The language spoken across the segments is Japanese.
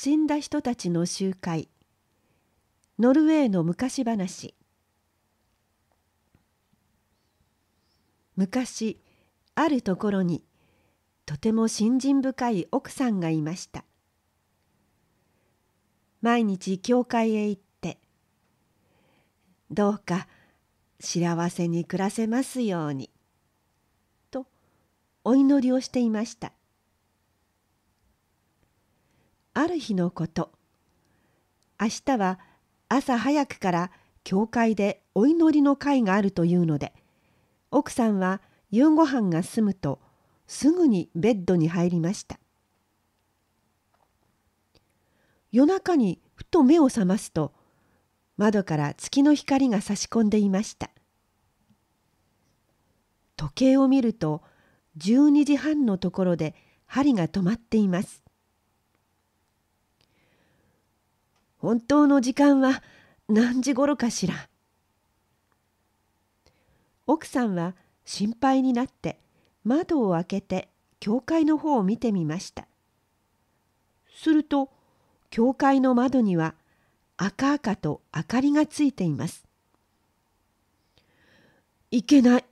死んだ人たちの集会ノルウェーの昔話昔あるところにとても信心深い奥さんがいました毎日教会へ行って「どうか幸せに暮らせますように」とお祈りをしていましたある日のこと明日は朝早くから教会でお祈りの会があるというので奥さんは夕ご飯が済むとすぐにベッドに入りました夜中にふと目を覚ますと窓から月の光が差し込んでいました時計を見ると12時半のところで針が止まっています本当の時間は何時頃かしら。奥さんは心配になって窓を開けて教会の方を見てみました。すると教会の窓には赤々と明かりがついています。いけない。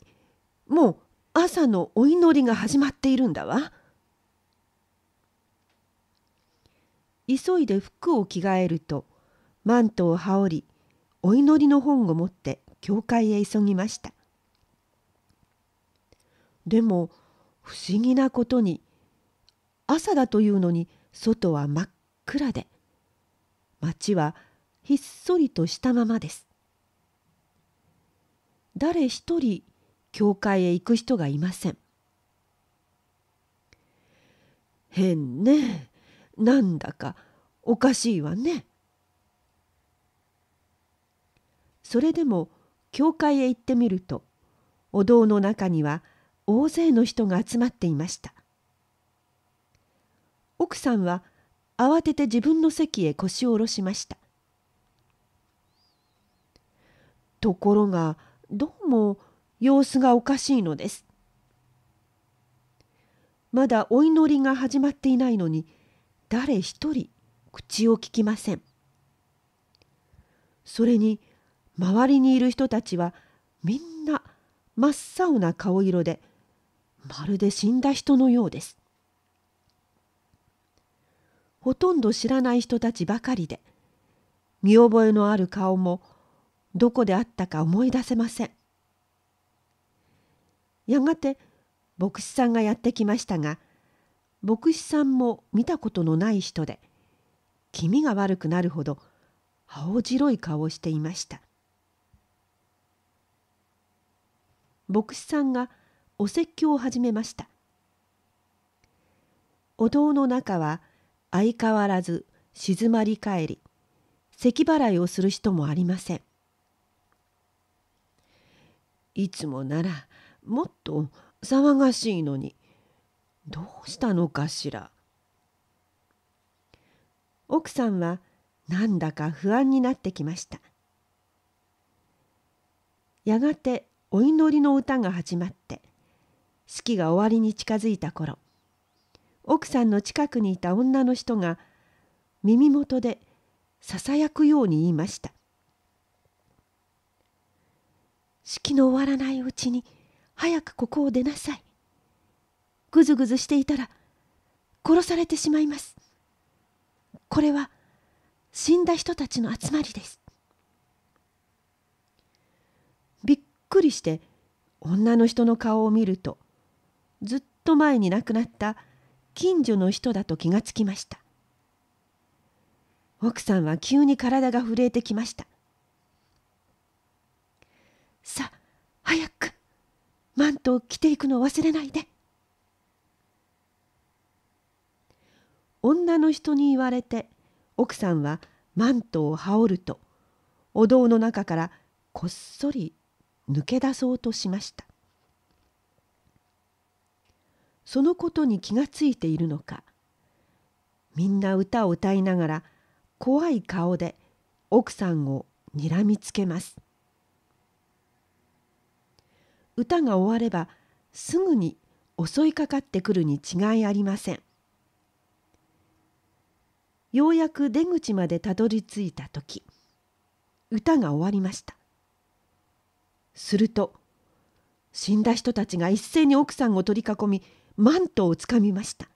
もう朝のお祈りが始まっているんだわ。急いで服を着替えるとマントを羽織りお祈りの本を持って教会へ急ぎましたでも不思議なことに朝だというのに外は真っ暗で町はひっそりとしたままです誰一人教会へ行く人がいません変ねなんだかおかしいわね。それでも教会へ行ってみるとお堂の中には大勢の人が集まっていました奥さんは慌てて自分の席へ腰を下ろしましたところがどうも様子がおかしいのですまだお祈りが始まっていないのに誰一人口を聞きませんそれに周りにいる人たちはみんな真っ青な顔色でまるで死んだ人のようですほとんど知らない人たちばかりで見覚えのある顔もどこであったか思い出せませんやがて牧師さんがやってきましたが牧師さんも見たことのない人で気味が悪くなるほど青白い顔をしていました牧師さんがお説教を始めましたお堂の中は相変わらず静まり返り咳払いをする人もありませんいつもならもっと騒がしいのにどうしたのかしら奥さんはなんだか不安になってきましたやがてお祈りの歌が始まって式が終わりに近づいた頃奥さんの近くにいた女の人が耳元でささやくように言いました「式の終わらないうちに早くここを出なさい」ぐずぐずしていたら殺されてしまいますこれは死んだ人たちの集まりですびっくりして女の人の顔を見るとずっと前に亡くなった近所の人だと気がつきました奥さんは急に体が震えてきましたさあ早くマントを着ていくのを忘れないで女の人に言われて奥さんはマントを羽織るとお堂の中からこっそり抜け出そうとしましたそのことに気がついているのかみんな歌を歌いながら怖い顔で奥さんをにらみつけます歌が終わればすぐに襲いかかってくるに違いありませんようやく出口までたどり着いた時歌が終わりましたすると死んだ人たちが一斉に奥さんを取り囲みマントをつかみました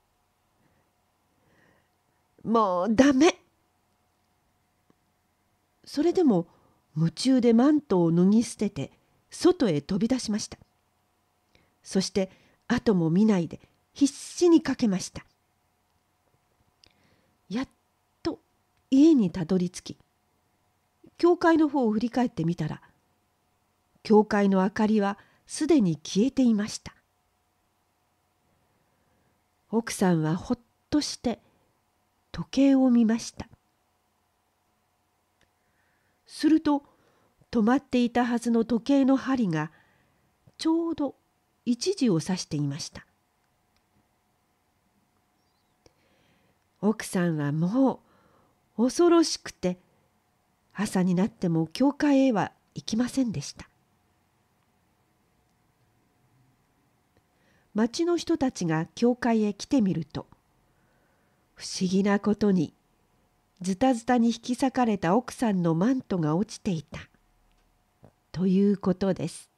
もうダメそれでも夢中でマントを脱ぎ捨てて外へ飛び出しましたそして後も見ないで必死にかけましたやっ家にたどり着き教会の方を振り返ってみたら教会の明かりはすでに消えていました奥さんはほっとして時計を見ましたすると止まっていたはずの時計の針がちょうど1時を指していました奥さんはもう恐ろしくて朝になっても教会へは行きませんでした町の人たちが教会へ来てみると不思議なことにズタズタに引き裂かれた奥さんのマントが落ちていたということです。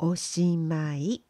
おしまい。